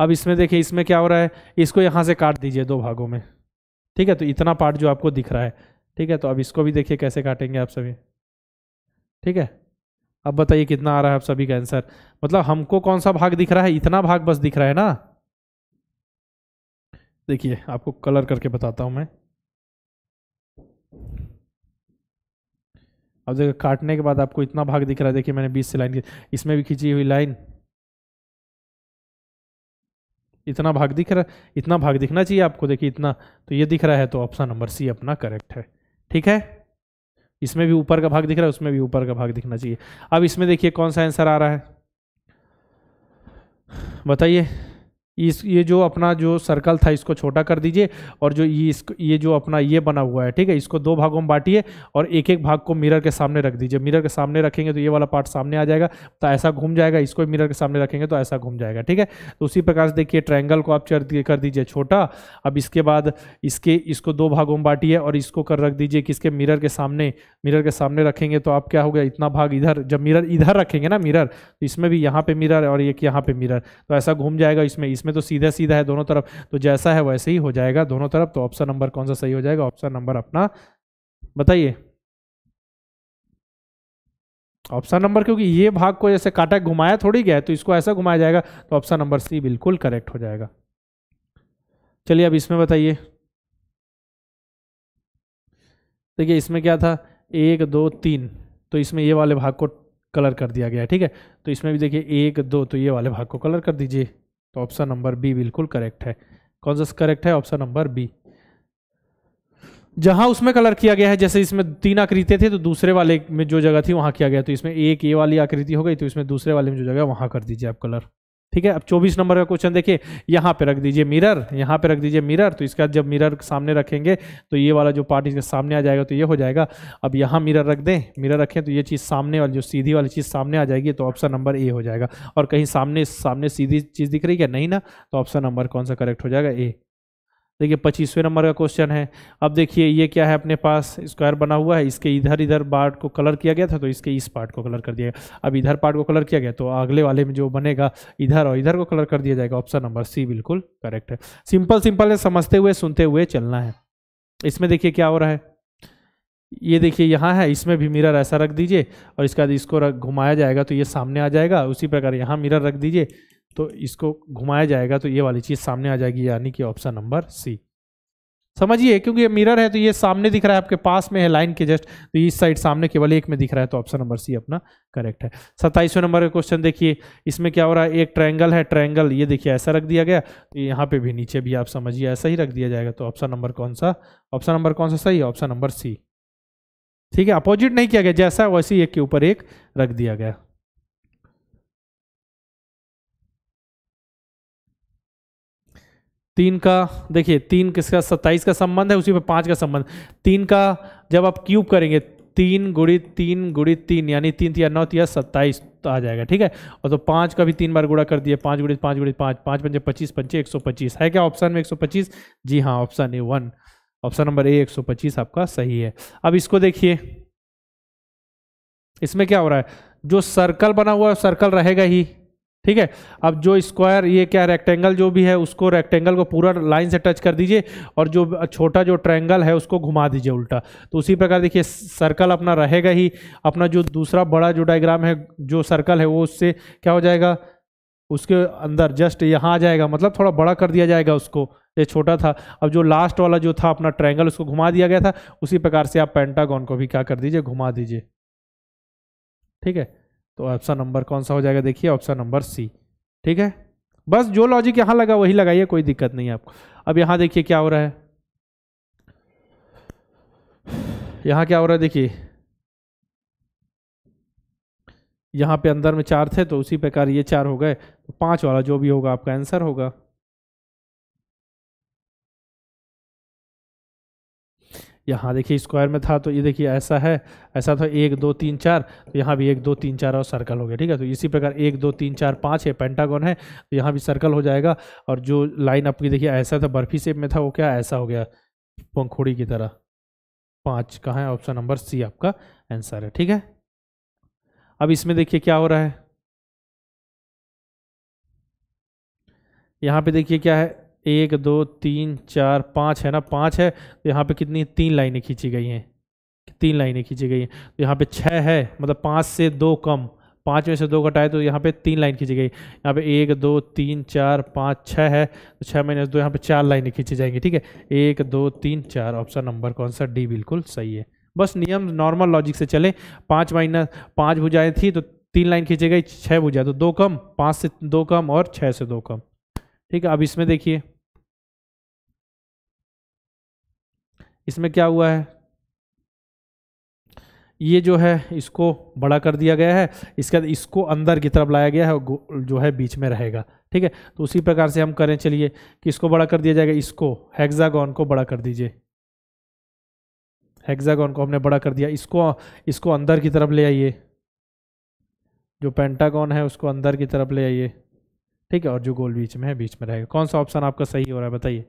अब इसमें देखिए इसमें क्या हो रहा है इसको यहाँ से काट दीजिए दो भागों में ठीक है तो इतना पार्ट जो आपको दिख रहा है ठीक है तो अब इसको भी देखिए कैसे काटेंगे आप सभी ठीक है अब बताइए कितना आ रहा है आप सभी का आंसर मतलब हमको कौन सा भाग दिख रहा है इतना भाग बस दिख रहा है ना देखिए आपको कलर करके बताता हूं मैं अब देखिए काटने के बाद आपको इतना भाग दिख रहा है देखिए मैंने बीस से लाइन इसमें भी खींची हुई लाइन इतना भाग दिख रहा इतना भाग दिखना चाहिए आपको देखिए इतना तो ये दिख रहा है तो ऑप्शन नंबर सी अपना करेक्ट है ठीक है इसमें भी ऊपर का भाग दिख रहा है उसमें भी ऊपर का भाग दिखना चाहिए अब इसमें देखिए कौन सा आंसर आ रहा है बताइए इस ये जो अपना जो सर्कल था इसको छोटा कर दीजिए और जो ये इसको ये जो अपना ये बना हुआ है ठीक है इसको दो भागों में बांटिए और एक एक भाग को मिरर के सामने रख दीजिए मिरर के सामने रखेंगे तो ये वाला पार्ट सामने आ जाएगा तो ऐसा घूम जाएगा इसको मिरर के सामने रखेंगे तो ऐसा घूम जाएगा ठीक है तो उसी प्रकार से देखिए ट्राइंगल को आप चर कर दीजिए छोटा अब इसके बाद इसके इसको दो भागों में बांटिए और इसको कर रख दीजिए कि इसके मिरर के सामने मिरर के सामने रखेंगे तो आप क्या हो गया इतना भाग इधर जब मिरर इधर रखेंगे ना मिरर तो इसमें भी यहाँ पर मिरर और एक यहाँ पर मिरर तो ऐसा घूम जाएगा इसमें इस इसमें तो सीधा सीधा है दोनों तरफ तो जैसा है वैसे ही हो जाएगा दोनों तरफ तो ऑप्शन नंबर कौन सा सही हो जाएगा ऑप्शन नंबर अपना बताइए ऑप्शन नंबर क्योंकि ये भाग को जैसे काटा घुमाया थोड़ी गया तो इसको ऐसा घुमाया जाएगा तो ऑप्शन नंबर सी बिल्कुल करेक्ट हो जाएगा चलिए अब इसमें बताइए देखिए इसमें क्या था एक दो तीन तो इसमें ये वाले भाग को कलर कर दिया गया ठीक है तो इसमें भी देखिए एक दो तो ये वाले भाग को कलर कर दीजिए तो ऑप्शन नंबर बी बिल्कुल करेक्ट है कौन सा करेक्ट है ऑप्शन नंबर बी जहां उसमें कलर किया गया है जैसे इसमें तीन आकृतियां थी तो दूसरे वाले में जो जगह थी वहां किया गया तो इसमें एक ए वाली आकृति हो गई तो इसमें दूसरे वाले में जो जगह वहां कर दीजिए आप कलर ठीक है अब 24 नंबर का क्वेश्चन देखिए यहाँ पे रख दीजिए मिरर यहाँ पे रख दीजिए मिरर तो इसका जब मिरर सामने रखेंगे तो ये वाला जो पार्ट इसके सामने आ जाएगा तो ये हो जाएगा अब यहाँ मिरर रख दें मिरर रखें तो ये चीज़ सामने वाली जो सीधी वाली चीज़ सामने आ जाएगी तो ऑप्शन नंबर ए हो जाएगा और कहीं सामने सामने सीधी चीज़ दिख रही है नहीं ना तो ऑप्शन नंबर कौन सा करेक्ट हो जाएगा ए देखिए पच्चीसवें नंबर का क्वेश्चन है अब देखिए ये क्या है अपने पास स्क्वायर बना हुआ है इसके इधर इधर पार्ट को कलर किया गया था तो इसके इस पार्ट को कलर कर दिया गया अब इधर पार्ट को कलर किया गया तो अगले वाले में जो बनेगा इधर और इधर को कलर कर दिया जाएगा ऑप्शन नंबर सी बिल्कुल करेक्ट है सिंपल सिंपल है समझते हुए सुनते हुए चलना है इसमें देखिए क्या हो रहा है ये देखिए यहाँ है इसमें भी मिरर ऐसा रख दीजिए और इसका इसको घुमाया जाएगा तो ये सामने आ जाएगा उसी प्रकार यहाँ मिरर रख दीजिए तो इसको घुमाया जाएगा तो ये वाली चीज़ सामने आ जाएगी यानी कि ऑप्शन नंबर सी समझिए क्योंकि ये मिरर है तो ये सामने दिख रहा है आपके पास में है लाइन के जस्ट तो इस साइड सामने केवल एक में दिख रहा है तो ऑप्शन नंबर सी अपना करेक्ट है सत्ताईसवें नंबर का क्वेश्चन देखिए इसमें क्या हो रहा है एक ट्रायंगल है ट्रायंगल ये देखिए ऐसा रख दिया गया तो यहाँ पे भी नीचे भी आप समझिए ऐसा ही रख दिया जाएगा तो ऑप्शन नंबर कौन सा ऑप्शन नंबर कौन सा सही है ऑप्शन नंबर सी ठीक है अपोजिट नहीं किया गया जैसा वैसे ही एक के ऊपर एक रख दिया गया तीन का देखिए तीन किसका सत्ताईस का संबंध है उसी पर पाँच का संबंध तीन का जब आप क्यूब करेंगे तीन गुड़ी तीन गुड़ी तीन यानी तीन तिया नौ तिया सत्ताईस तो आ जाएगा ठीक है और तो पाँच का भी तीन बार गुड़ा कर दिया पाँच गुड़ी पाँच गुड़ी पाँच पाँच पंजे पच्चीस पंचे एक सौ पच्चीस है क्या ऑप्शन में एक सौ पच्चीस जी हाँ option A one option number A एक सौ पच्चीस आपका सही है अब इसको देखिए इसमें क्या हो रहा है जो सर्कल बना हुआ है सर्कल रहेगा ही ठीक है अब जो स्क्वायर ये क्या रेक्टेंगल जो भी है उसको रेक्टेंगल को पूरा लाइन से टच कर दीजिए और जो छोटा जो ट्रायंगल है उसको घुमा दीजिए उल्टा तो उसी प्रकार देखिए सर्कल अपना रहेगा ही अपना जो दूसरा बड़ा जो डायग्राम है जो सर्कल है वो उससे क्या हो जाएगा उसके अंदर जस्ट यहाँ आ जाएगा मतलब थोड़ा बड़ा कर दिया जाएगा उसको ये छोटा था अब जो लास्ट वाला जो था अपना ट्रायंगल उसको घुमा दिया गया था उसी प्रकार से आप पेंटागॉन को भी क्या कर दीजिए घुमा दीजिए ठीक है तो ऑप्शन नंबर कौन सा हो जाएगा देखिए ऑप्शन नंबर सी ठीक है बस जो लॉजिक यहाँ लगा वही लगाइए कोई दिक्कत नहीं है आपको अब यहाँ देखिए क्या हो रहा है यहाँ क्या हो रहा है देखिए यहाँ पे अंदर में चार थे तो उसी प्रकार ये चार हो गए तो पाँच वाला जो भी होगा आपका आंसर होगा यहाँ देखिए स्क्वायर में था तो ये देखिए ऐसा है ऐसा था एक दो तीन चार तो यहाँ भी एक दो तीन चार और सर्कल हो गया ठीक है तो इसी प्रकार एक दो तीन चार पाँच है पेंटागन है तो यहाँ भी सर्कल हो जाएगा और जो लाइन आपकी देखिए ऐसा था बर्फी सेप में था वो क्या ऐसा हो गया पंखुड़ी की तरह पाँच कहाँ है ऑप्शन नंबर सी आपका आंसर है ठीक है अब इसमें देखिए क्या हो रहा है यहाँ पे देखिए क्या है एक दो तीन चार पाँच है ना पाँच है तो यहाँ पे कितनी तीन लाइनें खींची गई हैं तीन लाइनें खींची गई हैं तो यहाँ पे छः है मतलब पाँच से दो कम पाँच में से दो कटाए तो यहाँ पे तीन लाइन खींची गई यहाँ पे एक दो तीन चार पाँच छः है तो छः माइनस दो यहाँ पे चार लाइनें खींची जाएंगी ठीक है एक दो तीन चार ऑप्शन नंबर कौन सा डी बिल्कुल सही है बस नियम नॉर्मल लॉजिक से चले पाँच माइनस पाँच भुजाएँ थी तो तीन लाइन खींची गई छः भुजाएँ तो दो कम पाँच से दो कम और छः से दो कम ठीक है अब इसमें देखिए इसमें क्या हुआ है ये जो है इसको बड़ा कर दिया गया है इसके बाद इसको अंदर की तरफ लाया गया है और जो है बीच में रहेगा ठीक है तो उसी प्रकार से हम करें चलिए कि इसको बड़ा कर दिया जाएगा इसको हेक्सागोन को बड़ा कर दीजिए हेक्सागोन को हमने बड़ा कर दिया इसको इसको अंदर की तरफ ले आइए जो पेंटागॉन है उसको अंदर की तरफ ले आइए ठीक है और जो गोल बीच में है बीच में रहेगा कौन सा ऑप्शन आपका सही हो रहा है बताइए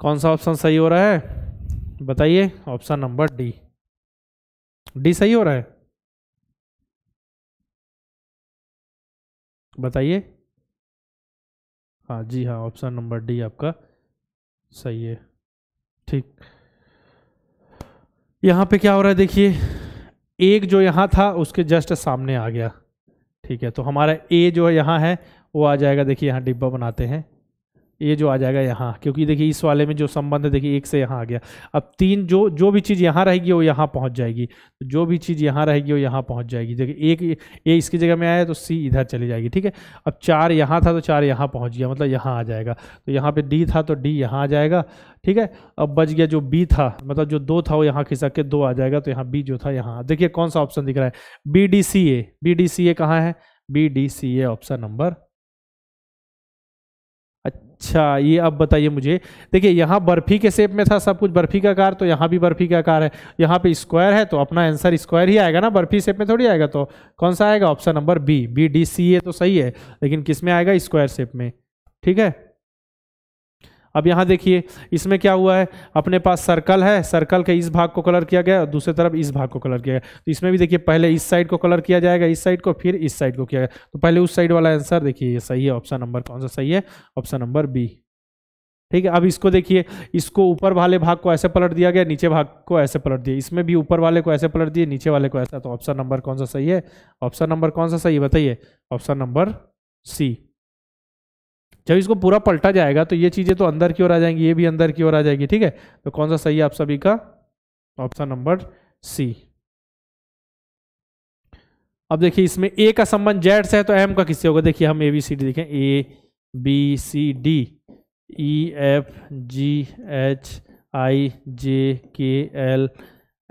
कौन सा ऑप्शन सही हो रहा है बताइए ऑप्शन नंबर डी डी सही हो रहा है बताइए हाँ जी हाँ ऑप्शन नंबर डी आपका सही है ठीक यहाँ पे क्या हो रहा है देखिए एक जो यहाँ था उसके जस्ट सामने आ गया ठीक है तो हमारा ए जो है यहाँ है वो आ जाएगा देखिए यहाँ डिब्बा बनाते हैं ये जो आ जाएगा यहाँ क्योंकि देखिए इस वाले में जो संबंध है देखिए एक से यहाँ आ गया अब तीन जो जो भी चीज़ यहाँ रहेगी वो यहाँ पहुँच जाएगी जो भी चीज़ यहाँ रहेगी वो यहाँ पहुँच जाएगी देखिए एक ये इसकी जगह में आया तो सी इधर चली जाएगी ठीक है अब चार यहाँ था तो चार यहाँ पहुँच गया मतलब यहाँ आ जाएगा तो यहाँ पर डी था तो डी यहाँ आ जाएगा ठीक है अब बच गया जो बी था मतलब जो दो था वो यहाँ खिसक के दो आ जाएगा तो यहाँ बी जो था यहाँ देखिए कौन सा ऑप्शन दिख रहा है B D C A B D C A कहाँ है B D C A option number अच्छा ये अब बताइए मुझे देखिए यहाँ बर्फी के शेप में था सब कुछ बर्फी का कार तो यहाँ भी बर्फी का कार है यहाँ पे स्क्वायर है तो अपना आंसर स्क्वायर ही आएगा ना बर्फी शेप में थोड़ी आएगा तो कौन सा आएगा option number B B D C A तो सही है लेकिन किस में आएगा स्क्वायर शेप में ठीक है अब यहाँ देखिए इसमें क्या हुआ है अपने पास सर्कल है सर्कल के इस भाग को कलर किया गया और दूसरी तरफ इस भाग को कलर किया गया तो इसमें भी देखिए पहले इस साइड को कलर किया जाएगा इस साइड को फिर इस साइड को किया गया तो पहले उस साइड वाला आंसर देखिए ये सही है ऑप्शन नंबर कौन सा सही है ऑप्शन नंबर बी ठीक है अब इसको देखिए इसको ऊपर वाले भाग को ऐसे पलट दिया गया नीचे भाग को ऐसे पलट दिया इसमें भी ऊपर वाले को ऐसे पलट दिए नीचे वाले को ऐसा तो ऑप्शन नंबर कौन सा सही है ऑप्शन नंबर कौन सा सही है बताइए ऑप्शन नंबर सी जब इसको पूरा पलटा जाएगा तो ये चीज़ें तो अंदर की ओर आ जाएंगी ये भी अंदर की ओर आ जाएगी ठीक है तो कौन सा सही है आप सभी का ऑप्शन नंबर सी अब देखिए इसमें ए का संबंध जेड से है तो एम का किससे होगा देखिए हम ए बी सी डी देखें A B C D E F G H I J K L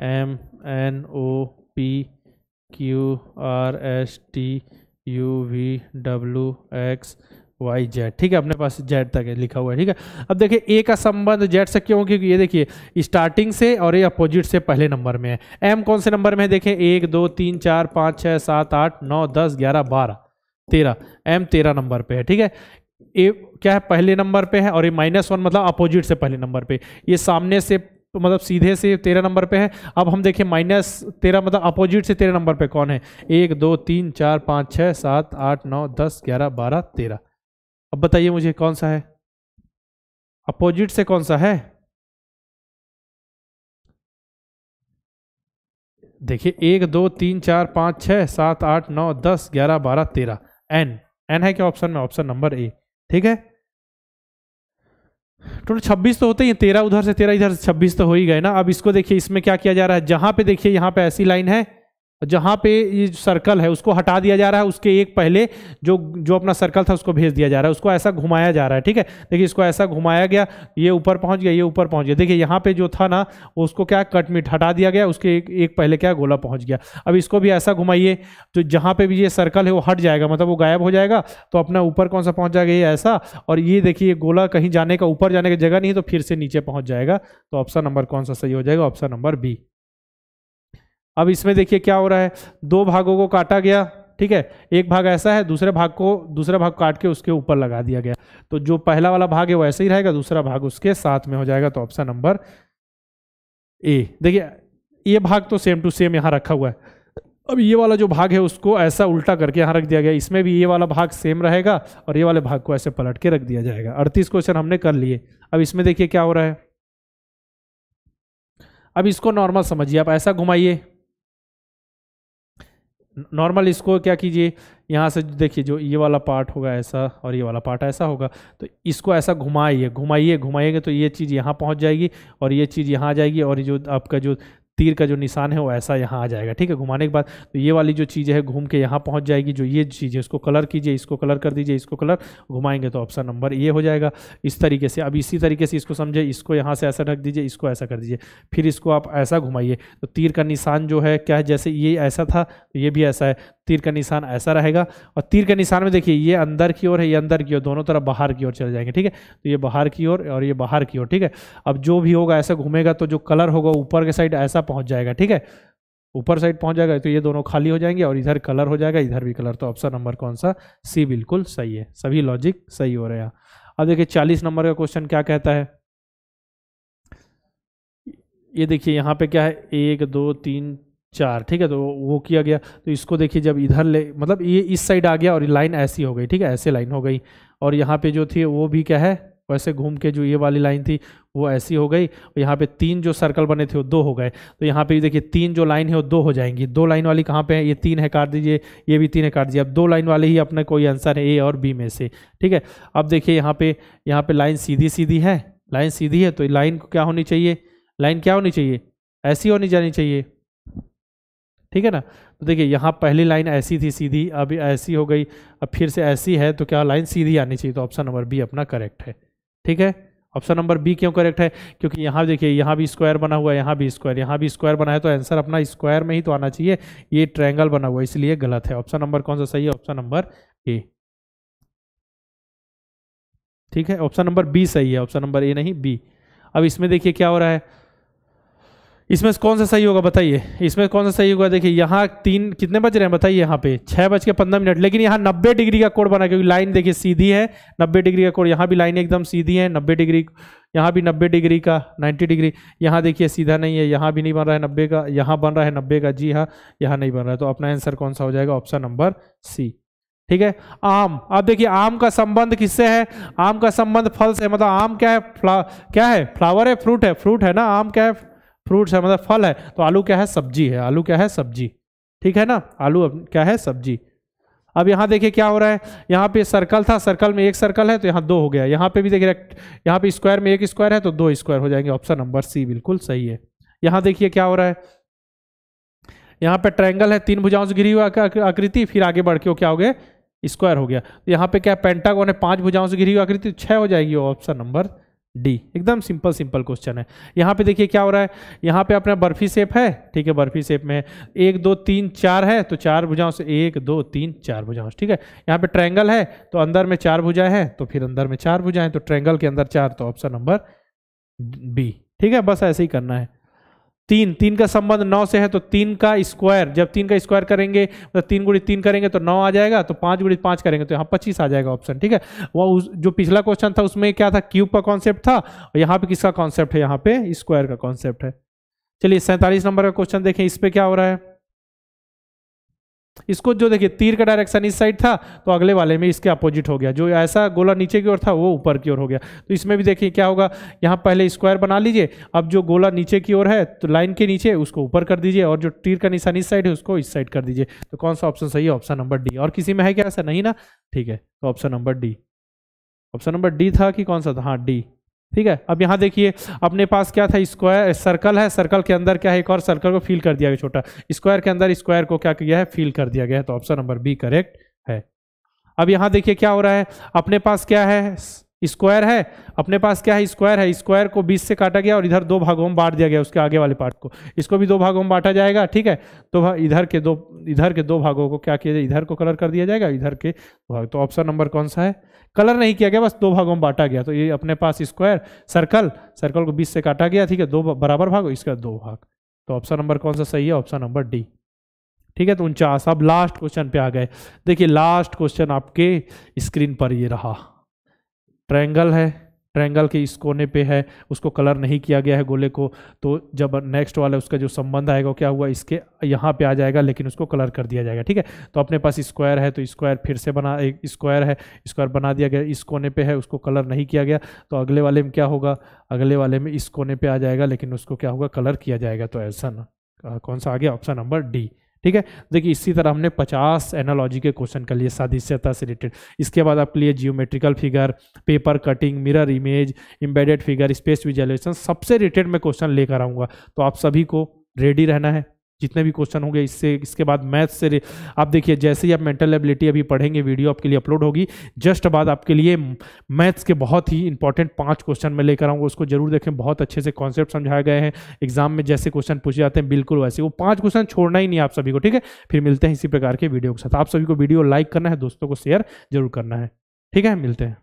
M N O P Q R S T U V W X Y Z ठीक है अपने पास जेड तक है लिखा हुआ है ठीक है अब देखिए ए का संबंध जेड से क्यों क्योंकि ये देखिए स्टार्टिंग से और ये अपोजिट से पहले नंबर में है एम कौन से नंबर में है देखें एक दो तीन चार पाँच छः सात आठ नौ दस ग्यारह बारह तेरह एम तेरह नंबर पे है ठीक है ए क्या है पहले नंबर पे है और ये माइनस वन मतलब अपोजिट से पहले नंबर पे ये सामने से तो मतलब सीधे से तेरह नंबर पे है अब हम देखें माइनस तेरह मतलब अपोजिट से तेरह नंबर पे कौन है एक दो तीन चार पाँच छः सात आठ नौ दस ग्यारह बारह तेरह अब बताइए मुझे कौन सा है अपोजिट से कौन सा है देखिए एक दो तीन चार पांच छह सात आठ नौ दस ग्यारह बारह तेरह एन एन है क्या ऑप्शन में ऑप्शन नंबर ए ठीक है टोटल छब्बीस तो होते ही तेरह उधर से तेरह इधर से छब्बीस तो हो ही गए ना अब इसको देखिए इसमें क्या किया जा रहा है जहां पे देखिए यहां पे ऐसी लाइन है जहाँ पे ये सर्कल है उसको हटा दिया जा रहा है उसके एक पहले जो जो अपना सर्कल था उसको भेज दिया जा रहा है उसको ऐसा घुमाया जा रहा है ठीक है देखिए इसको ऐसा घुमाया गया ये ऊपर पहुँच गया ये ऊपर पहुँच गया देखिए यहाँ पे जो था ना उसको क्या कटमिट हटा दिया गया उसके एक, एक पहले क्या गोला पहुँच गया अब इसको भी ऐसा घुमाइए तो जहाँ पर भी ये सर्कल है वो हट जाएगा मतलब वो गायब हो जाएगा तो अपना ऊपर कौन सा पहुँच जाएगा ये ऐसा और ये देखिए गोला कहीं जाने का ऊपर जाने की जगह नहीं तो फिर से नीचे पहुँच जाएगा तो ऑप्शन नंबर कौन सा सही हो जाएगा ऑप्शन नंबर बी अब इसमें देखिए क्या हो रहा है दो भागों को काटा गया ठीक है एक भाग ऐसा है दूसरे भाग को दूसरा भाग काट के उसके ऊपर लगा दिया गया तो जो पहला वाला भाग है वो ऐसे ही रहेगा दूसरा भाग उसके साथ में हो जाएगा तो ऑप्शन नंबर ए देखिए ये भाग तो सेम टू सेम यहाँ रखा हुआ है अब ये वाला जो भाग है उसको ऐसा उल्टा करके यहाँ रख दिया गया इसमें भी ये वाला भाग सेम रहेगा और ये वाले भाग को ऐसे पलट के रख दिया जाएगा अड़तीस क्वेश्चन हमने कर लिए अब इसमें देखिए क्या हो रहा है अब इसको नॉर्मल समझिए आप ऐसा घुमाइए नॉर्मल इसको क्या कीजिए यहाँ से देखिए जो ये वाला पार्ट होगा ऐसा और ये वाला पार्ट ऐसा होगा तो इसको ऐसा घुमाइए घुमाइए घुमाइएगा तो ये चीज़ यहाँ पहुँच जाएगी और ये चीज़ यहाँ आ जाएगी और ये जो आपका जो तीर का जो निशान है वो ऐसा यहाँ आ जाएगा ठीक है घुमाने के बाद तो ये वाली जो चीज़ है घूम के यहाँ पहुँच जाएगी जो ये चीज़ है उसको कलर कीजिए इसको कलर कर दीजिए इसको कलर घुमाएंगे तो ऑप्शन नंबर ये हो जाएगा इस तरीके से अब इसी तरीके से इसको समझे इसको यहाँ से ऐसा रख दीजिए इसको ऐसा कर दीजिए फिर इसको आप ऐसा घुमाइए तो तीर का निशान जो है क्या है जैसे ये ऐसा था तो ये भी ऐसा है तीर का निशान ऐसा रहेगा और तीर के निशान में देखिए ये अंदर की ओर है ये अंदर की ओर दोनों तरफ बाहर की ओर चले जाएंगे ठीक है तो ये बाहर की ओर और ये बाहर की ओर ठीक है अब जो भी होगा ऐसा घूमेगा तो जो कलर होगा ऊपर के साइड ऐसा पहुंच जाएगा ठीक है ऊपर साइड पहुंच जाएगा तो ये दोनों खाली हो जाएंगे और इधर कलर हो जाएगा इधर भी कलर तो ऑप्शन नंबर कौन सा सी बिल्कुल सही है सभी लॉजिक सही हो रहे हैं अब देखिए चालीस नंबर का क्वेश्चन क्या कहता है ये देखिए यहाँ पे क्या है एक दो तीन चार ठीक है तो वो किया गया तो इसको देखिए जब इधर ले मतलब ये इस साइड आ गया और लाइन ऐसी हो गई ठीक है ऐसे लाइन हो गई और यहाँ पे जो थी वो भी क्या है वैसे घूम के जो ये वाली लाइन थी वो ऐसी हो गई और यहाँ पे तीन जो सर्कल बने थे वो दो हो गए तो यहाँ पे देखिए तीन जो लाइन है वो दो हो जाएंगी दो लाइन वाली कहाँ पे है ये तीन है काट दीजिए ये भी तीन है काट दीजिए अब दो लाइन वाले ही अपने कोई आंसर है ए और बी में से ठीक है अब देखिए यहाँ पे यहाँ पे लाइन सीधी सीधी है लाइन सीधी है तो लाइन को क्या होनी चाहिए लाइन क्या होनी चाहिए ऐसी होनी जानी चाहिए ठीक है ना तो देखिए यहाँ पहली लाइन ऐसी थी सीधी अभी ऐसी हो गई अब फिर से ऐसी है तो क्या लाइन सीधी आनी चाहिए तो ऑप्शन नंबर बी अपना करेक्ट है ठीक है ऑप्शन नंबर बी क्यों करेक्ट है क्योंकि यहाँ देखिए यहाँ भी स्क्वायर बना हुआ है यहाँ भी स्क्वायर यहाँ भी स्क्वायर बना है तो आंसर अपना स्क्वायर में ही तो आना चाहिए ये ट्रायंगल बना हुआ है इसलिए गलत है ऑप्शन नंबर कौन सा सही है ऑप्शन नंबर ए ठीक है ऑप्शन नंबर बी सही है ऑप्शन नंबर ए नहीं बी अब इसमें देखिए क्या हो रहा है इसमें कौन सा सही होगा बताइए इसमें कौन सा सही होगा देखिए यहाँ तीन कितने बज रहे हैं बताइए यहाँ पे छः बज के पंद्रह मिनट लेकिन यहाँ नब्बे डिग्री का कोड बना क्योंकि लाइन देखिए सीधी है नब्बे डिग्री का कोड यहाँ भी लाइन एकदम सीधी है नब्बे डिग्री यहाँ भी नब्बे डिग्री का नाइन्टी डिग्री यहाँ देखिए सीधा नहीं है यहाँ भी नहीं बन रहा है नब्बे का यहाँ बन रहा है नब्बे का जी हाँ यहाँ नहीं बन रहा है तो अपना आंसर कौन सा हो जाएगा ऑप्शन नंबर सी ठीक है आम अब देखिए आम का संबंध किससे है आम का संबंध फल से मतलब आम क्या है फ्ला क्या है फ्लावर है फ्रूट है फ्रूट है ना आम क्या है फ्रूट्स है मतलब फल है तो आलू क्या है सब्जी है आलू क्या है सब्जी ठीक है ना आलू क्या है सब्जी अब यहाँ देखिए क्या हो रहा है यहाँ पे सर्कल था सर्कल में एक सर्कल है तो यहाँ दो हो गया यहाँ पे भी देखिए यहाँ पे स्क्वायर में एक स्क्वायर है तो दो स्क्वायर हो जाएंगे ऑप्शन नंबर सी बिल्कुल सही है यहाँ देखिए क्या हो रहा है यहाँ पे ट्रायंगल है तीन भुजाओं से घिरी हुई आकृति फिर आगे बढ़ के वो क्या हो गया स्क्वायर हो गया तो यहाँ पे क्या पेंटागोन है पांच भुजाओं से घिरी हुई आकृति तो छः हो जाएगी ऑप्शन नंबर डी एकदम सिंपल सिंपल क्वेश्चन है यहाँ पे देखिए क्या हो रहा है यहाँ पे अपना बर्फी सेप है ठीक है बर्फी सेप में एक दो तीन चार है तो चार भुजाओं से एक दो तीन चार भुजाओं ठीक है यहाँ पे ट्रायंगल है तो अंदर में चार भुजाएं हैं तो फिर अंदर में चार भुजाएं तो ट्रायंगल के अंदर चार तो ऑप्शन नंबर बी ठीक है बस ऐसे ही करना है तीन तीन का संबंध नौ से है तो तीन का स्क्वायर जब तीन का स्क्वायर करेंगे तो तीन गुड़ी तीन करेंगे तो नौ आ जाएगा तो पाँच गुड़ी पाँच करेंगे तो यहाँ पच्चीस आ जाएगा ऑप्शन ठीक है वह उस जो पिछला क्वेश्चन था उसमें क्या था क्यूब का कॉन्सेप्ट था और यहाँ पे किसका कॉन्सेप्ट है यहाँ पे स्क्वायर का कॉन्सेप्ट है चलिए सैंतालीस नंबर का क्वेश्चन देखें इस पर क्या हो रहा है इसको जो देखिए तीर का डायरेक्शन इस साइड था तो अगले वाले में इसके अपोजिट हो गया जो ऐसा गोला नीचे की ओर था वो ऊपर की ओर हो गया तो इसमें भी देखिए क्या होगा यहाँ पहले स्क्वायर बना लीजिए अब जो गोला नीचे की ओर है तो लाइन के नीचे उसको ऊपर कर दीजिए और जो तीर का निशान इस साइड है उसको इस साइड कर दीजिए तो कौन सा ऑप्शन सही है ऑप्शन नंबर डी और किसी में है क्या ऐसा नहीं ना ठीक है तो option number D option number D था कि कौन सा था हाँ डी ठीक है अब यहाँ देखिए अपने पास क्या था स्क्वायर सर्कल है सर्कल के अंदर क्या है एक और सर्कल को फील कर दिया गया छोटा स्क्वायर के अंदर स्क्वायर को क्या किया है फील कर दिया गया है तो ऑप्शन नंबर बी करेक्ट है अब यहाँ देखिए क्या हो रहा है अपने पास क्या है स्क्वायर है अपने पास क्या है स्क्वायर है स्क्वायर को 20 से काटा गया और इधर दो भागों में बांट दिया गया उसके आगे वाले पार्ट को इसको भी दो भागों में बांटा जाएगा ठीक है तो इधर के दो इधर के दो भागों को क्या किया जाए इधर को कलर कर दिया जाएगा इधर के भाग तो ऑप्शन नंबर कौन सा है कलर नहीं किया गया बस दो भागों में बांटा गया तो ये अपने पास स्क्वायर सर्कल सर्कल को बीस से काटा गया ठीक है दो बराबर भाग इसका दो भाग तो ऑप्शन नंबर कौन सा सही है ऑप्शन नंबर डी ठीक है तो उनचास अब लास्ट क्वेश्चन पे आ गए देखिए लास्ट क्वेश्चन आपके स्क्रीन पर ये रहा ट्रायंगल है ट्रैंगल के इस कोने पे है उसको कलर नहीं किया गया है गोले को तो जब नेक्स्ट वाला उसका जो संबंध आएगा क्या हुआ इसके यहाँ पे आ जाएगा लेकिन उसको कलर कर दिया जाएगा ठीक है तो अपने पास स्क्वायर है तो स्क्वायर फिर से बना एक स्क्वायर है स्क्वायर बना दिया गया इस कोने पे है उसको कलर नहीं किया गया तो अगले वाले में क्या होगा अगले वाले में इस कोने पर आ जाएगा लेकिन उसको क्या होगा कलर किया जाएगा तो ऐसा ना कौन सा आ गया ऑप्शन नंबर डी ठीक है देखिए इसी तरह हमने 50 एनालॉजी के क्वेश्चन कर लिए सादिश्यता से रिलेटेड इसके बाद आपके लिए geometrical figure paper cutting mirror image embedded figure space visualisation सबसे रिलेटेड मैं क्वेश्चन लेकर आऊँगा तो आप सभी को रेडी रहना है जितने भी क्वेश्चन होंगे इससे इसके बाद मैथ्स से आप देखिए जैसे ही आप मेंटल एबिलिटी अभी पढ़ेंगे वीडियो आपके लिए अपलोड होगी जस्ट बाद आपके लिए मैथ्स के बहुत ही इंपॉर्टेंट पांच क्वेश्चन मैं लेकर आऊँगा उसको जरूर देखें बहुत अच्छे से कॉन्सेप्ट समझाए गए हैं एग्जाम में जैसे क्वेश्चन पूछे जाते हैं बिल्कुल वैसे वो पाँच क्वेश्चन छोड़ना ही नहीं आप सभी को ठीक है फिर मिलते हैं इसी प्रकार के वीडियो के साथ आप सभी को वीडियो लाइक करना है दोस्तों को शेयर जरूर करना है ठीक है मिलते हैं